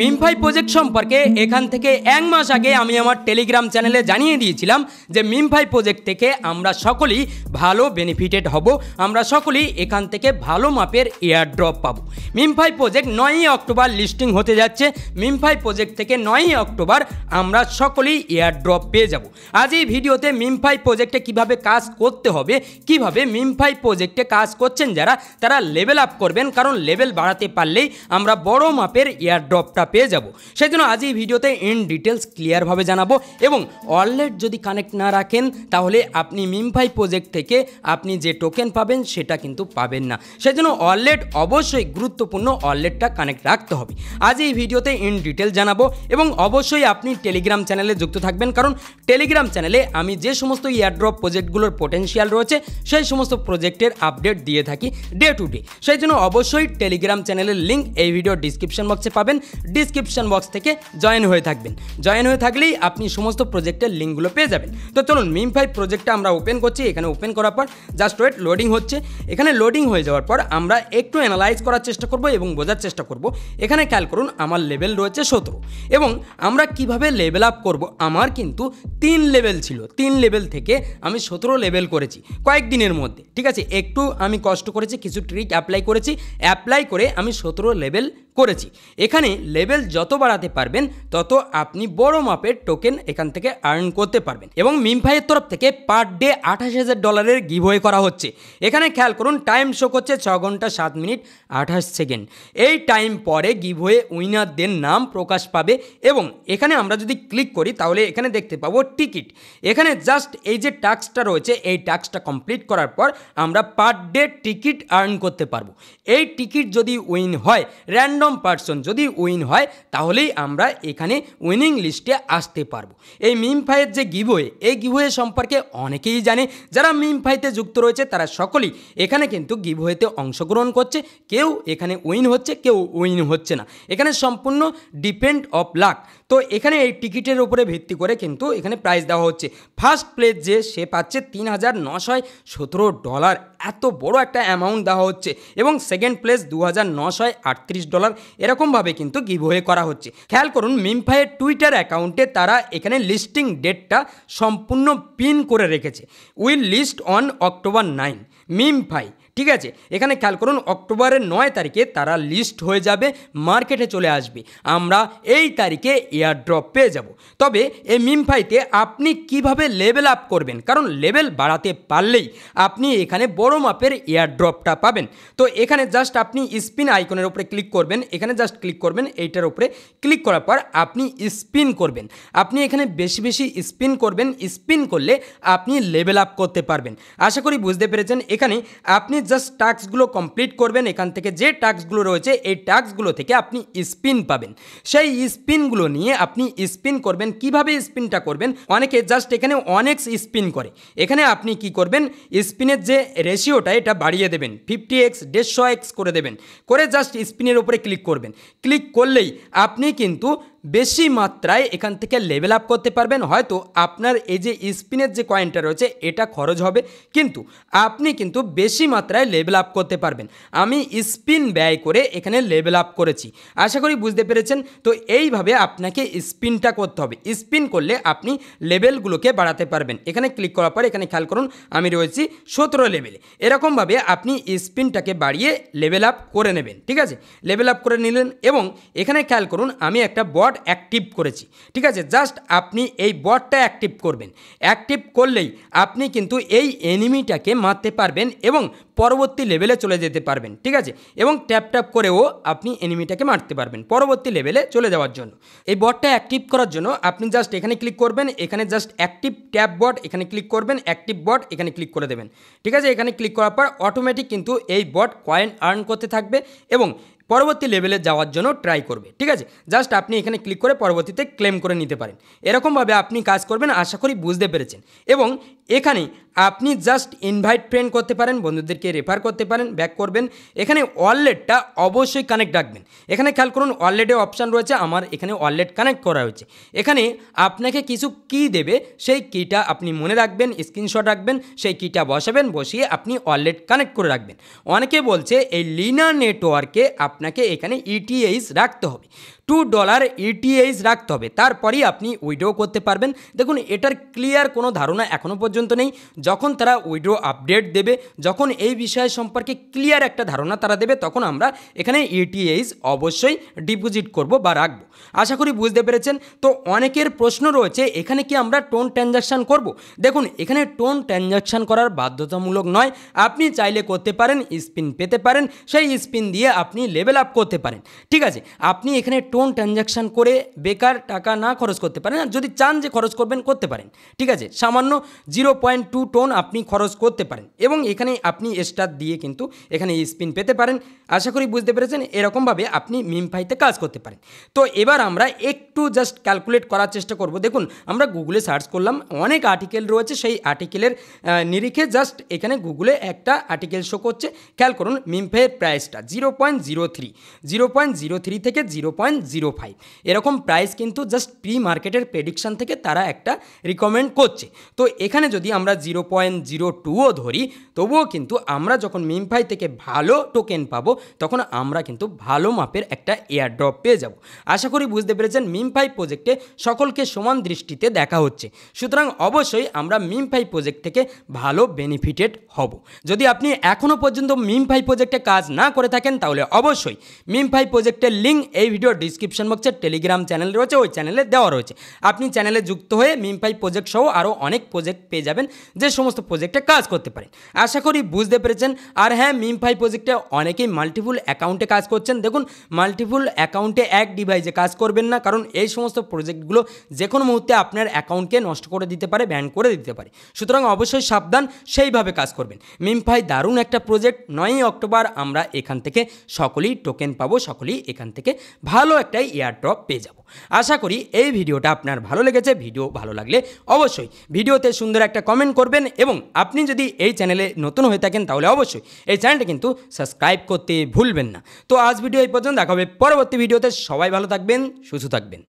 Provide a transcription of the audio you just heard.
মিমফাই project সম্পর্কে এখান থেকে এক মাস আগে আমি আমার টেলিগ্রাম চ্যানেলে জানিয়ে দিয়েছিলাম যে মিমফাই প্রজেক্ট থেকে আমরা সকলেই ভালো বেনিফিটেড হব আমরা সকলেই এখান থেকে ভালো মাপের এয়ারড্রপ পাবো মিমফাই প্রজেক্ট নয়ই অক্টোবর লিস্টিং হতে যাচ্ছে মিমফাই প্রজেক্ট থেকে নয়ই অক্টোবর আমরা সকলেই এয়ারড্রপ পেয়ে যাব আজ এই ভিডিওতে মিমফাই প্রজেক্টে কিভাবে কাজ করতে হবে কিভাবে মিমফাই প্রজেক্টে কাজ করছেন যারা তারা লেভেল আপ করবেন কারণ লেভেল বাড়াতে পারলেই আমরা বড় মাপের এয়ারড্রপটা পেয়ে যাব সেই জন্য আজ এই ভিডিওতে ইন ডিটেলস ক্লিয়ারভাবে জানাবো এবং ওয়ালেট যদি কানেক্ট না রাখেন তাহলে আপনি মিমফাই প্রজেক্ট থেকে আপনি যে টোকেন পাবেন সেটা কিন্তু পাবেন না সেই জন্য ওয়ালেট অবশ্যই গুরুত্বপূর্ণ ওয়ালেটটা কানেক্ট রাখতে হবে আজ এই ভিডিওতে ইন ডিটেলস জানাবো এবং অবশ্যই আপনি টেলিগ্রাম চ্যানেলে যুক্ত থাকবেন কারণ টেলিগ্রাম চ্যানেলে আমি যে সমস্ত ইয়ারড্রপ প্রজেক্টগুলোর পোটেন্সিয়াল রয়েছে সেই সমস্ত প্রজেক্টের আপডেট দিয়ে থাকি ডে টু ডে সেই জন্য অবশ্যই টেলিগ্রাম চ্যানেলের লিঙ্ক এই ভিডিও ডিসক্রিপশন বক্সে পাবেন ডিসক্রিপশান বক্স থেকে জয়েন হয়ে থাকবেন জয়েন হয়ে থাকলেই আপনি সমস্ত প্রজেক্টের লিঙ্কগুলো পেয়ে যাবেন তো চলুন মিম ফাইভ প্রজেক্টটা আমরা ওপেন করছি এখানে ওপেন করার পর জাস্ট ওয়েট লোডিং হচ্ছে এখানে লোডিং হয়ে যাওয়ার পর আমরা একটু অ্যানালাইজ করার চেষ্টা করব এবং বোঝার চেষ্টা করব এখানে খেয়াল করুন আমার লেভেল রয়েছে সতেরো এবং আমরা কিভাবে লেভেল আপ করব আমার কিন্তু তিন লেভেল ছিল তিন লেভেল থেকে আমি সতেরো লেভেল করেছি কয়েকদিনের মধ্যে ঠিক আছে একটু আমি কষ্ট করেছি কিছু ট্রিক অ্যাপ্লাই করেছি অ্যাপ্লাই করে আমি সতেরো লেভেল করেছি এখানে লেভেল যত বাড়াতে পারবেন তত আপনি বড় মাপের টোকেন এখান থেকে আর্ন করতে পারবেন এবং মিমফাইয়ের তরফ থেকে পার ডে আঠাশ হাজার ডলারের গিভওয়ে করা হচ্ছে এখানে খেয়াল করুন টাইম শো করছে ছ ঘন্টা সাত মিনিট আঠাশ সেকেন্ড এই টাইম পরে গিভওয়ে উইনারদের নাম প্রকাশ পাবে এবং এখানে আমরা যদি ক্লিক করি তাহলে এখানে দেখতে পাবো টিকিট এখানে জাস্ট এই যে টাস্কটা রয়েছে এই টাস্কটা কমপ্লিট করার পর আমরা পার ডে টিকিট আর্ন করতে পারবো এই টিকিট যদি উইন হয় র্যান্ডম প্রথম পার্সন যদি উইন হয় তাহলেই আমরা এখানে উইনিং লিস্টে আসতে পারবো এই মিম ফাইয়ের যে গিভওয়ে এই গিভওয়ে সম্পর্কে অনেকেই জানে যারা মিম ফাইতে যুক্ত রয়েছে তারা সকলেই এখানে কিন্তু গিভওয়েতে অংশগ্রহণ করছে কেউ এখানে উইন হচ্ছে কেউ উইন হচ্ছে না এখানে সম্পূর্ণ ডিপেন্ড অফ লাক তো এখানে এই টিকিটের উপরে ভিত্তি করে কিন্তু এখানে প্রাইস দেওয়া হচ্ছে ফার্স্ট প্লেস যে সে পাচ্ছে তিন হাজার নশয় সতেরো ডলার এত বড় একটা অ্যামাউন্ট দেওয়া হচ্ছে এবং সেকেন্ড প্লেস দু হাজার নশয় আটত্রিশ ডলার এরকমভাবে কিন্তু গিভওয়ে করা হচ্ছে খেয়াল করুন মিমফাইয়ের টুইটার অ্যাকাউন্টে তারা এখানে লিস্টিং ডেটটা সম্পূর্ণ পিন করে রেখেছে will list on October nine MemeFi ঠিক আছে এখানে খেয়াল করুন অক্টোবরের নয় তারিখে তারা লিস্ট হয়ে যাবে মার্কেটে চলে আসবে আমরা এই তারিখে এয়ারড্রপ পেয়ে যাব তবে এই মিমফাইতে আপনি কিভাবে লেভেল আপ করবেন কারণ লেভেল বাড়াতে পারলেই আপনি এখানে বড় মাপের এয়ারড্রপটা পাবেন তো এখানে জাস্ট আপনি স্পিন আইকনের উপরে ক্লিক করবেন এখানে জাস্ট ক্লিক করবেন এইটার উপরে ক্লিক করার পর আপনি স্পিন করবেন আপনি এখানে বেশি বেশি স্পিন করবেন স্পিন করলে আপনি লেভেল আপ করতে পারবেন আশা করি বুঝতে পেরেছেন এখানে আপনি জাস্ট টাস্কগুলো কমপ্লিট করবেন এখান থেকে যে টাস্কগুলো রয়েছে এই টাস্কগুলো থেকে আপনি স্পিন পাবেন সেই স্পিনগুলো নিয়ে আপনি স্পিন করবেন কিভাবে স্পিনটা করবেন অনেকে জাস্ট এখানে অনেক স্পিন করে এখানে আপনি কি করবেন স্পিনের যে রেশিওটা এটা বাড়িয়ে দেবেন ফিফটি এক্স দেড়শো এক্স করে দেবেন করে জাস্ট স্পিনের উপরে ক্লিক করবেন ক্লিক করলেই আপনি কিন্তু বেশি মাত্রায় এখান থেকে লেভেল আপ করতে পারবেন হয়তো আপনার এই যে স্পিনের যে কয়েনটা রয়েছে এটা খরচ হবে কিন্তু আপনি কিন্তু বেশি মাত্রায় লেভেল আপ করতে পারবেন আমি স্পিন ব্যয় করে এখানে লেভেল আপ করেছি আশা করি বুঝতে পেরেছেন তো এইভাবে আপনাকে স্পিনটা করতে হবে স্পিন করলে আপনি লেভেলগুলোকে বাড়াতে পারবেন এখানে ক্লিক করার পর এখানে খেয়াল করুন আমি রয়েছি সতেরো লেভেলে এরকমভাবে আপনি স্পিনটাকে বাড়িয়ে লেভেল আপ করে নেবেন ঠিক আছে লেভেল আপ করে নিলেন এবং এখানে খেয়াল করুন আমি একটা বট অ্যাক্টিভ করেছি ঠিক আছে জাস্ট আপনি এই বটটা অ্যাক্টিভ করবেন অ্যাক্টিভ করলেই আপনি কিন্তু এই এনিমিটাকে মারতে পারবেন এবং পরবর্তী লেভেলে চলে যেতে পারবেন ঠিক আছে এবং ট্যাপ ট্যাপ করেও আপনি এনিমিটাকে মারতে পারবেন পরবর্তী লেভেলে চলে যাওয়ার জন্য এই বটটা অ্যাক্টিভ করার জন্য আপনি জাস্ট এখানে ক্লিক করবেন এখানে জাস্ট অ্যাক্টিভ ট্যাপ বট এখানে ক্লিক করবেন অ্যাক্টিভ বট এখানে ক্লিক করে দেবেন ঠিক আছে এখানে ক্লিক করার পর অটোমেটিক কিন্তু এই বট কয়েন আর্ন করতে থাকবে এবং পরবর্তী লেভেলে যাওয়ার জন্য ট্রাই করবে ঠিক আছে জাস্ট আপনি এখানে ক্লিক করে পরবর্তীতে ক্লেম করে নিতে পারেন এরকমভাবে আপনি কাজ করবেন আশা করি বুঝতে পেরেছেন এবং এখানে আপনি জাস্ট ইনভাইট ফ্রেন্ড করতে পারেন বন্ধুদেরকে রেফার করতে পারেন ব্যাক করবেন এখানে ওয়ালেটটা অবশ্যই কানেক্ট রাখবেন এখানে খেয়াল করুন ওয়ালেটে অপশান রয়েছে আমার এখানে ওয়ালেট কানেক্ট করা হয়েছে এখানে আপনাকে কিছু কি দেবে সেই কিটা আপনি মনে রাখবেন স্ক্রিনশট রাখবেন সেই কিটা বসাবেন বসিয়ে আপনি ওয়ালেট কানেক্ট করে রাখবেন অনেকে বলছে এই লিনা নেটওয়ার্কে আপনাকে এখানে ইটিএইচ রাখতে হবে টু ডলার ইটিএইচ রাখতে হবে তারপরেই আপনি উইড্রো করতে পারবেন দেখুন এটার ক্লিয়ার কোনো ধারণা এখনও পর্যন্ত নেই যখন তারা উইড্রো আপডেট দেবে যখন এই বিষয় সম্পর্কে ক্লিয়ার একটা ধারণা তারা দেবে তখন আমরা এখানে ইটিএইচ অবশ্যই ডিপোজিট করব বা রাখবো আশা করি বুঝতে পেরেছেন তো অনেকের প্রশ্ন রয়েছে এখানে কি আমরা টোন ট্রানজাকশান করব দেখুন এখানে টোন ট্রানজাকশান করার বাধ্যতামূলক নয় আপনি চাইলে করতে পারেন স্পিন পেতে পারেন সেই স্পিন দিয়ে আপনি লেভেল আপ করতে পারেন ঠিক আছে আপনি এখানে টোন ট্রানজ্যাকশান করে বেকার টাকা না খরচ করতে পারেন আর যদি চান যে খরচ করবেন করতে পারেন ঠিক আছে সামান্য জিরো পয়েন্ট টু টোন আপনি খরচ করতে পারেন এবং এখানে আপনি স্টার দিয়ে কিন্তু এখানে স্পিন পেতে পারেন আশা করি বুঝতে পেরেছেন এরকমভাবে আপনি মিমফাইতে কাজ করতে পারেন তো এবার আমরা একটু জাস্ট ক্যালকুলেট করার চেষ্টা করব দেখুন আমরা গুগলে সার্চ করলাম অনেক আর্টিকেল রয়েছে সেই আর্টিকেলের নিরিখে জাস্ট এখানে গুগলে একটা আর্টিকেল শো করছে খেয়াল করুন মিমফাইয়ের প্রাইসটা zero point zero three zero point zero three থেকে জিরো পয়েন্ট জিরো ফাইভ এরকম প্রাইস কিন্তু জাস্ট প্রি মার্কেটের প্রেডিকশান থেকে তারা একটা রিকমেন্ড করছে তো এখানে যদি আমরা জিরো পয়েন্ট জিরো টুও ধরি তবুও কিন্তু আমরা যখন মিমফাই থেকে ভালো টোকেন পাবো তখন আমরা কিন্তু ভালো মাপের একটা এয়ার ড্রপ পেয়ে যাব আশা করি বুঝতে পেরেছেন মিমফাই প্রজেক্টে সকলকে সমান দৃষ্টিতে দেখা হচ্ছে সুতরাং অবশ্যই আমরা মিমফাই প্রজেক্ট থেকে ভালো বেনিফিটেড হব যদি আপনি এখনও পর্যন্ত মিমফাই প্রজেক্টে কাজ না করে থাকেন তাহলে অবশ্যই মিমফাই প্রজেক্টের লিঙ্ক এই ভিডিও ডিস ডিসক্রিপশন বক্সের টেলিগ্রাম চ্যানেল রয়েছে ওই চ্যানেলে দেওয়া রয়েছে আপনি চ্যানেলে যুক্ত হয়ে মিমফাই প্রজেক্ট সহ আরও অনেক প্রজেক্ট পেয়ে যাবেন যে সমস্ত প্রজেক্টে কাজ করতে পারেন আশা করি বুঝতে পেরেছেন আর হ্যাঁ মিমফাই প্রজেক্টে অনেকেই মাল্টিপুল অ্যাকাউন্টে কাজ করছেন দেখুন মাল্টিপুল অ্যাকাউন্টে এক ডিভাইসে কাজ করবেন না কারণ এই সমস্ত প্রজেক্টগুলো যে কোনো মুহূর্তে আপনার অ্যাকাউন্টকে নষ্ট করে দিতে পারে ব্যান করে দিতে পারে সুতরাং অবশ্যই সাবধান সেইভাবে কাজ করবেন মিমফাই দারুণ একটা প্রজেক্ট নয়ই অক্টোবর আমরা এখান থেকে সকলেই টোকেন পাবো সকলেই এখান থেকে ভালো একটাই এয়ারড্রপ পেয়ে যাব আশা করি এই ভিডিওটা আপনার ভালো লেগেছে ভিডিও ভালো লাগলে অবশ্যই ভিডিওতে সুন্দর একটা কমেন্ট করবেন এবং আপনি যদি এই চ্যানেলে নতুন হয়ে থাকেন তাহলে অবশ্যই এই চ্যানেলটা কিন্তু সাবস্ক্রাইব করতে ভুলবেন না তো আজ ভিডিও এই পর্যন্ত দেখা হবে পরবর্তী ভিডিওতে সবাই ভালো থাকবেন সুস্থ থাকবেন